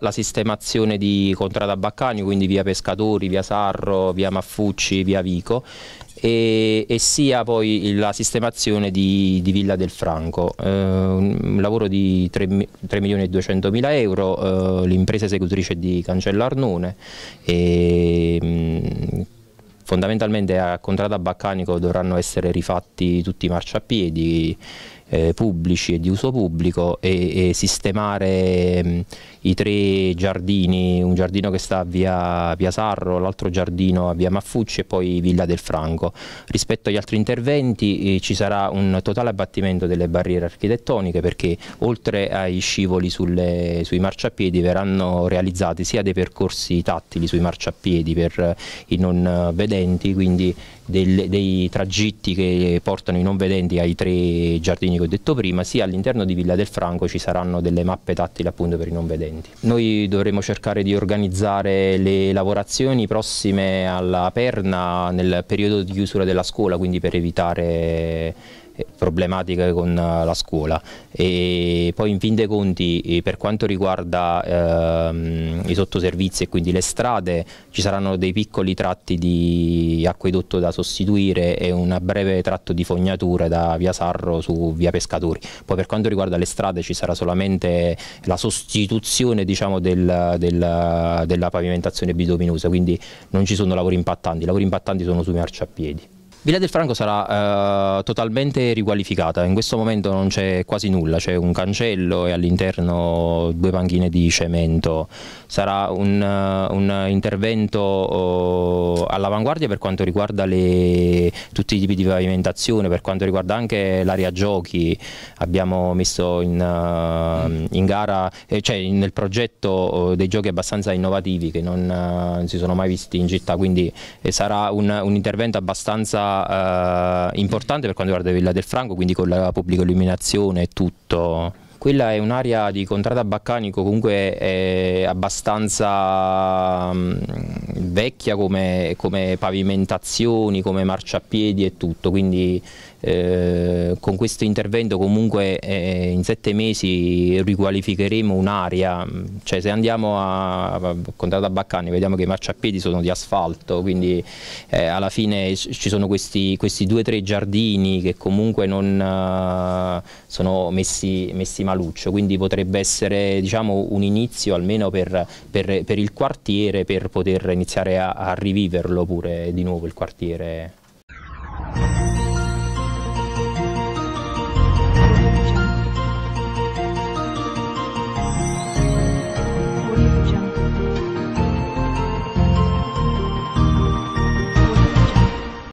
la sistemazione di Contrada Baccani, quindi via Pescatori, via Sarro, via Maffucci, via Vico e, e sia poi la sistemazione di, di Villa del Franco, eh, un lavoro di 3, 3 milioni e 200 mila euro, eh, l'impresa esecutrice di Cancellarnone e, mh, mm, fondamentalmente a Contrada Baccanico dovranno essere rifatti tutti i marciapiedi eh, pubblici e di uso pubblico e, e sistemare mh, mm, i tre giardini, un giardino che sta a via, via Sarro, l'altro giardino a via Maffucci e poi Villa del Franco. Rispetto agli altri interventi eh, ci sarà un totale abbattimento delle barriere architettoniche perché oltre ai scivoli sulle, sui marciapiedi verranno realizzati sia dei percorsi tattili sui marciapiedi per eh, i non vedenti, quindi del, dei tragitti che portano i non vedenti ai tre giardini che ho detto prima, sia all'interno di Villa del Franco ci saranno delle mappe tattili appunto per i non vedenti. Noi dovremo cercare di organizzare le lavorazioni prossime alla perna nel periodo di chiusura della scuola, quindi per evitare eh, problematiche con eh, la scuola e poi in fin dei conti eh, per quanto riguarda ehm, i sottoservizi e quindi le strade ci saranno dei piccoli tratti di acquedotto da sostituire e un breve tratto di fognature da via Sarro su via Pescatori poi per quanto riguarda le strade ci sarà solamente la sostituzione diciamo, del, del, della pavimentazione bituminosa quindi non ci sono lavori impattanti i lavori impattanti sono sui marciapiedi Villa del Franco sarà eh, totalmente riqualificata, in questo momento non c'è quasi nulla, c'è un cancello e all'interno due panchine di cemento, sarà un, eh, un intervento oh, all'avanguardia per quanto riguarda le, tutti i tipi di pavimentazione, per quanto riguarda anche l'area giochi, abbiamo messo in, uh, in gara, eh, cioè nel progetto oh, dei giochi abbastanza innovativi che non, uh, si sono mai visti in città, quindi eh, sarà un, un intervento abbastanza eh, importante per quanto riguarda Villa del Franco, quindi con la pubblica illuminazione e tutto. Quella è un'area di contrada baccanico comunque abbastanza... Mh, mm, vecchia come, come pavimentazioni, come marciapiedi e tutto, quindi eh, con questo intervento comunque eh, in sette mesi riqualificheremo un'area, cioè se andiamo a, a Contrada Baccani vediamo che i marciapiedi sono di asfalto, quindi eh, alla fine ci sono questi, questi due o tre giardini che comunque non eh, sono messi, messi, maluccio, quindi potrebbe essere diciamo, un inizio almeno per, per, per il quartiere per poter iniziare iniziare a, a riviverlo pure di nuovo il quartiere